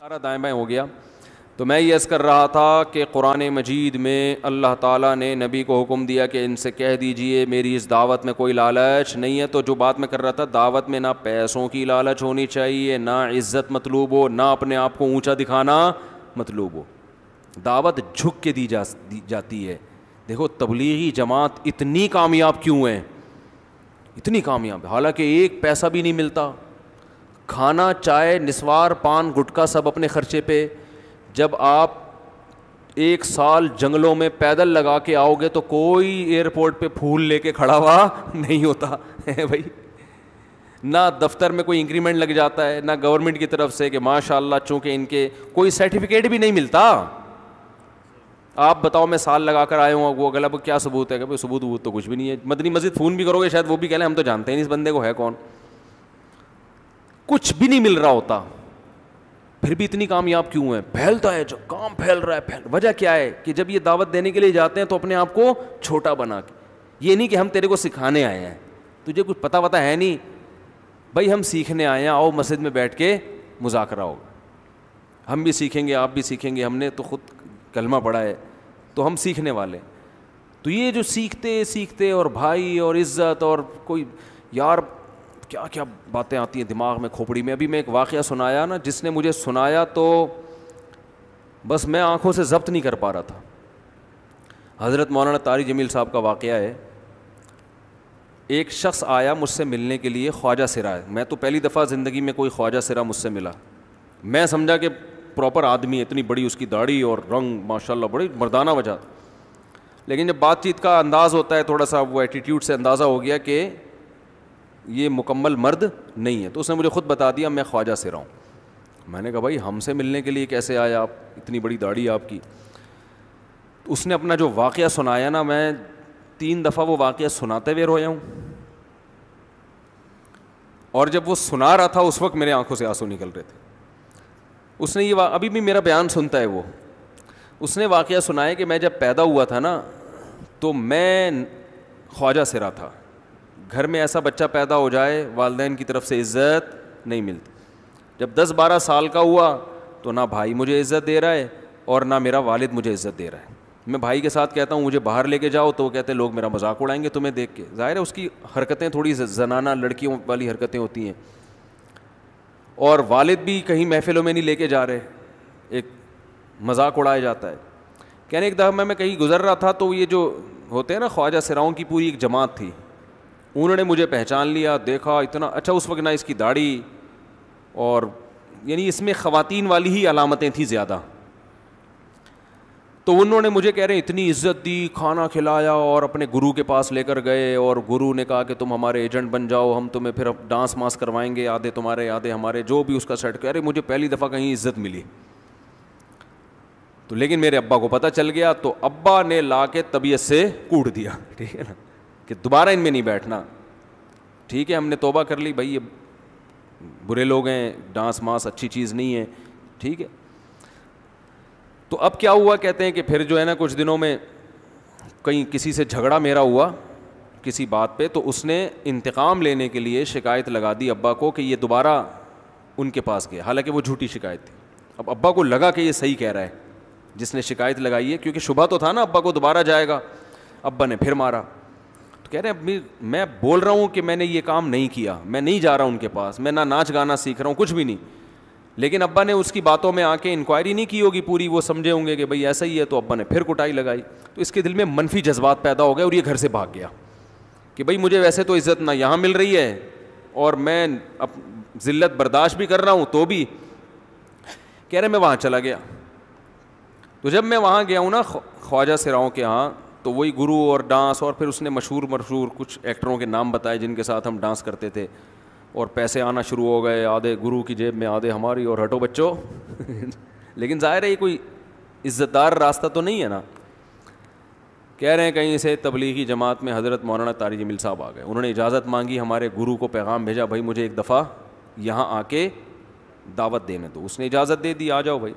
सारा दाएँ बाएँ हो गया तो मैं यस कर रहा था कि कुरान मजीद में अल्लाह ताला ने नबी को हुक्म दिया कि इनसे कह दीजिए मेरी इस दावत में कोई लालच नहीं है तो जो बात मैं कर रहा था दावत में ना पैसों की लालच होनी चाहिए ना इज़्ज़त मतलूब हो ना अपने आप को ऊंचा दिखाना मतलूब हो दावत झुक के दी जा दी जाती है देखो तबलीगी जमात इतनी कामयाब क्यों है इतनी कामयाब हालांकि एक पैसा भी नहीं मिलता खाना चाय निस्वार पान गुटखा सब अपने ख़र्चे पे जब आप एक साल जंगलों में पैदल लगा के आओगे तो कोई एयरपोर्ट पे फूल लेके खड़ा हुआ नहीं होता है भाई ना दफ्तर में कोई इंक्रीमेंट लग जाता है ना गवर्नमेंट की तरफ से कि माशाल्लाह चूँकि इनके कोई सर्टिफिकेट भी नहीं मिलता आप बताओ मैं साल लगा कर आया हूँ वो अगला क्या सबूत है क्या सबूत वबूत तो कुछ भी नहीं है मदनी मस्जिद फ़ोन भी करोगे शायद वो भी कह लें हम तो जानते हैं इस बंदे को है कौन कुछ भी नहीं मिल रहा होता फिर भी इतनी कामयाब क्यों है फैलता है जो काम फैल रहा है फैल वजह क्या है कि जब ये दावत देने के लिए जाते हैं तो अपने आप को छोटा बना के ये नहीं कि हम तेरे को सिखाने आए हैं तुझे कुछ पता वता है नहीं भाई हम सीखने आए हैं आओ मस्जिद में बैठ के मुजाकरा हो हम भी सीखेंगे आप भी सीखेंगे हमने तो खुद कलमा पढ़ा है तो हम सीखने वाले तो ये जो सीखते सीखते और भाई और इज्जत और कोई यार क्या क्या बातें आती हैं दिमाग में खोपड़ी में अभी मैं एक वाक़ सुनाया ना जिसने मुझे सुनाया तो बस मैं आँखों से जब्त नहीं कर पा रहा था हज़रत मौलाना तारी जमील साहब का वाक़ है एक शख्स आया मुझसे मिलने के लिए ख्वाजा सिरा मैं तो पहली दफ़ा ज़िंदगी में कोई ख्वाजा सिरा मुझसे मिला मैं समझा कि प्रॉपर आदमी इतनी बड़ी उसकी दाढ़ी और रंग माशा बड़ी मरदाना वजह लेकिन जब बातचीत का अंदाज़ होता है थोड़ा सा वो एटीट्यूड से अंदाज़ा हो गया कि ये मुकम्मल मर्द नहीं है तो उसने मुझे ख़ुद बता दिया मैं ख्वाजा से रहा हूँ मैंने कहा भाई हमसे मिलने के लिए कैसे आए आप इतनी बड़ी दाढ़ी आपकी तो उसने अपना जो वाक़ सुनाया ना मैं तीन दफ़ा वो वाक़ सुनाते हुए रोया हूँ और जब वो सुना रहा था उस वक्त मेरे आंखों से आंसू निकल रहे थे उसने ये अभी भी मेरा बयान सुनता है वो उसने वाक़ सुनाया कि मैं जब पैदा हुआ था ना तो मैं ख्वाजा सिरा था घर में ऐसा बच्चा पैदा हो जाए वालदे की तरफ से इज़्ज़त नहीं मिलती जब दस बारह साल का हुआ तो ना भाई मुझे इज़्ज़त दे रहा है और ना मेरा वालद मुझे इज़्ज़त दे रहा है मैं भाई के साथ कहता हूँ मुझे बाहर लेके जाओ तो वो कहते हैं लोग मेरा मजाक उड़ाएंगे तुम्हें देख के ज़ाहिर है उसकी हरकतें थोड़ी जनाना लड़कियों वाली हरकतें होती हैं और वालिद भी कहीं महफिलों में नहीं लेके जा रहे एक मजाक उड़ाया जाता है कहने एक दफ़ा मैं, मैं कहीं गुजर रहा था तो ये जो होते हैं ना ख्वाजा सराओं की पूरी एक जमात थी उन्होंने मुझे पहचान लिया देखा इतना अच्छा उस वक्त ना इसकी दाढ़ी और यानी इसमें ख़वातीन वाली ही अलामतें थी ज़्यादा तो उन्होंने मुझे कह रहे हैं इतनी इज्जत दी खाना खिलाया और अपने गुरु के पास लेकर गए और गुरु ने कहा कि तुम हमारे एजेंट बन जाओ हम तुम्हें फिर डांस मास करवाएंगे आधे तुम्हारे आधे हमारे जो भी उसका सेट कह रहे मुझे पहली दफ़ा कहीं इज्जत मिली तो लेकिन मेरे अब्बा को पता चल गया तो अब्बा ने ला के तबीयत से कूट दिया ठीक है ना कि दोबारा इनमें नहीं बैठना ठीक है हमने तोबा कर ली भाई ये बुरे लोग हैं डांस मांस अच्छी चीज़ नहीं है ठीक है तो अब क्या हुआ कहते हैं कि फिर जो है ना कुछ दिनों में कहीं किसी से झगड़ा मेरा हुआ किसी बात पे तो उसने इंतकाम लेने के लिए शिकायत लगा दी अब्बा को कि ये दोबारा उनके पास गया हालांकि वो झूठी शिकायत थी अब अब्बा को लगा कि ये सही कह रहा है जिसने शिकायत लगाई है क्योंकि शुबा तो था ना अब्बा को दोबारा जाएगा अब्बा ने फिर मारा कह रहे हैं मैं बोल रहा हूँ कि मैंने ये काम नहीं किया मैं नहीं जा रहा उनके पास मैं ना नाच गाना सीख रहा हूँ कुछ भी नहीं लेकिन अब्बा ने उसकी बातों में आके इंक्वायरी नहीं की होगी पूरी वो समझे होंगे कि भाई ऐसा ही है तो अब्बा ने फिर कुटाई लगाई तो इसके दिल में मनफी जज्बात पैदा हो गए और ये घर से भाग गया कि भाई मुझे वैसे तो इज़्ज़त ना यहाँ मिल रही है और मैं अब ज़िल्लत बर्दाश्त भी कर रहा हूँ तो भी कह रहे मैं वहाँ चला गया तो जब मैं वहाँ गया हूँ ना ख्वाजा सिराओं के यहाँ तो वही गुरु और डांस और फिर उसने मशहूर मशहूर कुछ एक्टरों के नाम बताए जिनके साथ हम डांस करते थे और पैसे आना शुरू हो गए आधे गुरु की जेब में आधे हमारी और हटो बच्चो लेकिन ज़ाहिर है ये कोई इज़्ज़तदार रास्ता तो नहीं है ना कह रहे हैं कहीं से तबलीगी जमात में हज़रत मौलाना तारी जमील साहब आ गए उन्होंने इजाज़त मांगी हमारे गुरु को पैगाम भेजा भाई मुझे एक दफ़ा यहाँ आके दावत देने दो उसने इजाज़त दे दी आ जाओ भाई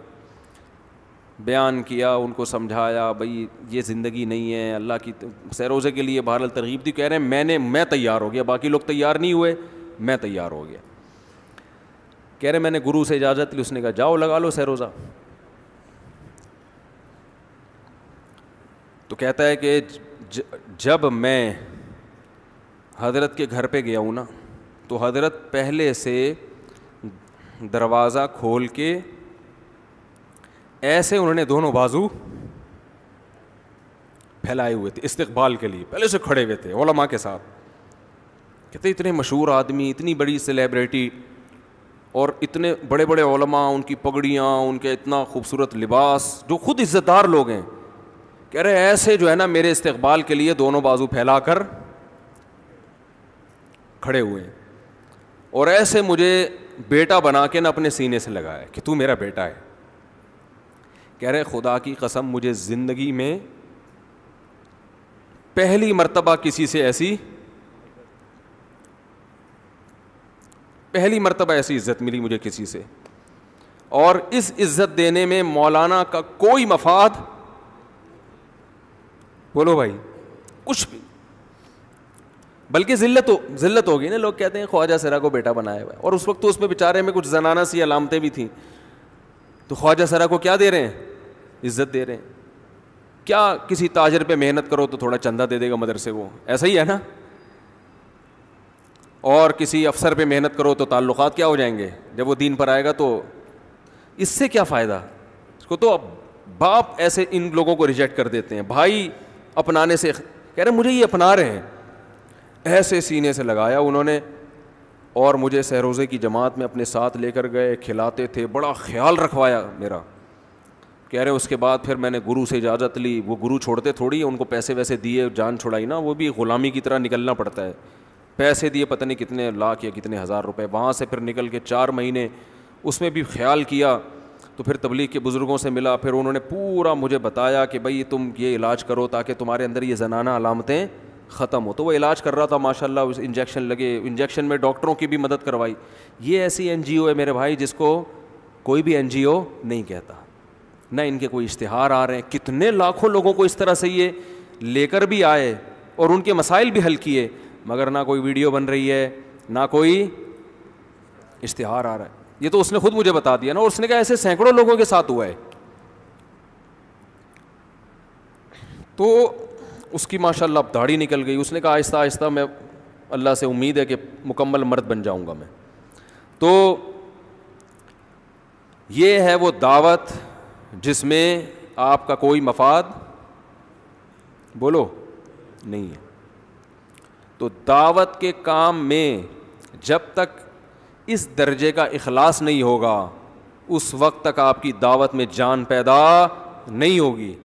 बयान किया उनको समझाया भाई ये ज़िंदगी नहीं है अल्लाह की सैरोज़े के लिए बहरल तरगीब दी कह रहे हैं मैंने मैं तैयार हो गया बाकी लोग तैयार नहीं हुए मैं तैयार हो गया कह रहे मैंने गुरु से इजाज़त ली उसने कहा जाओ लगा लो सैरोज़ा तो कहता है कि जब मैं हजरत के घर पर गया हूँ ना तो हजरत पहले से दरवाज़ा खोल के ऐसे उन्होंने दोनों बाजू फैलाए हुए थे इस्तबाल के लिए पहले से खड़े हुए थे ओलमा के साथ कहते इतने मशहूर आदमी इतनी बड़ी सेलेब्रिटी और इतने बड़े बड़े ओलमा उनकी पगड़ियाँ उनके इतना खूबसूरत लिबास जो खुद इज़्ज़तदार लोग हैं कह रहे ऐसे जो है ना मेरे इस्तबाल के लिए दोनों बाजू फैला कर खड़े हुए हैं और ऐसे मुझे बेटा बना के ना अपने सीने से लगाया कि तू मेरा बेटा है कह रहे खुदा की कसम मुझे ज़िंदगी में पहली मर्तबा किसी से ऐसी पहली मर्तबा ऐसी इज़्ज़त मिली मुझे किसी से और इस इज़्ज़त देने में मौलाना का कोई मफाद बोलो भाई कुछ भी बल्कि जिल्लत हो जिल्लत होगी ना लोग कहते हैं ख्वाजा सरा को बेटा बनाया हुआ है और उस वक्त तो उसमें बेचारे में कुछ जनाना सी अलामतें भी थी तो ख्वाजा सरा को क्या दे रहे हैं इज्जत दे रहे हैं क्या किसी ताजर पे मेहनत करो तो थोड़ा चंदा दे देगा मदरसे को ऐसा ही है ना और किसी अफसर पे मेहनत करो तो ताल्लुक़ क्या हो जाएंगे जब वो दीन पर आएगा तो इससे क्या फ़ायदा इसको तो अब बाप ऐसे इन लोगों को रिजेक्ट कर देते हैं भाई अपनाने से कह रहे मुझे ये अपना रहे हैं ऐसे सीने से लगाया उन्होंने और मुझे सहरोज़े की जमात में अपने साथ लेकर गए खिलाते थे बड़ा ख्याल रखवाया मेरा कह रहे हैं उसके बाद फिर मैंने गुरु से इजाज़त ली वो गुरु छोड़ते थोड़ी उनको पैसे वैसे दिए जान छुड़ाई ना वो भी ग़ुलामी की तरह निकलना पड़ता है पैसे दिए पता नहीं कितने लाख या कितने हज़ार रुपए वहाँ से फिर निकल के चार महीने उसमें भी ख्याल किया तो फिर तबलीग के बुज़ुर्गों से मिला फिर उन्होंने पूरा मुझे बताया कि भाई तुम ये इलाज करो ताकि तुम्हारे अंदर ये जनाना अलामतें ख़त्म हो तो वो इलाज कर रहा था माशाल्लाह उस इंजेक्शन लगे इंजेक्शन में डॉक्टरों की भी मदद करवाई ये ऐसी एनजीओ है मेरे भाई जिसको कोई भी एनजीओ नहीं कहता न इनके कोई इश्तहार आ रहे हैं कितने लाखों लोगों को इस तरह से ये लेकर भी आए और उनके मसाइल भी हल किए मगर ना कोई वीडियो बन रही है ना कोई इश्तहार आ रहा है ये तो उसने खुद मुझे बता दिया ना उसने कहा ऐसे सैकड़ों लोगों के साथ हुआ है तो उसकी माशा अब दाढ़ी निकल गई उसने कहा आहिस्ता आहिस्ता मैं अल्लाह से उम्मीद है कि मुकम्मल मर्द बन जाऊंगा मैं तो ये है वो दावत जिसमें आपका कोई मफाद बोलो नहीं है तो दावत के काम में जब तक इस दर्जे का इखलास नहीं होगा उस वक्त तक आपकी दावत में जान पैदा नहीं होगी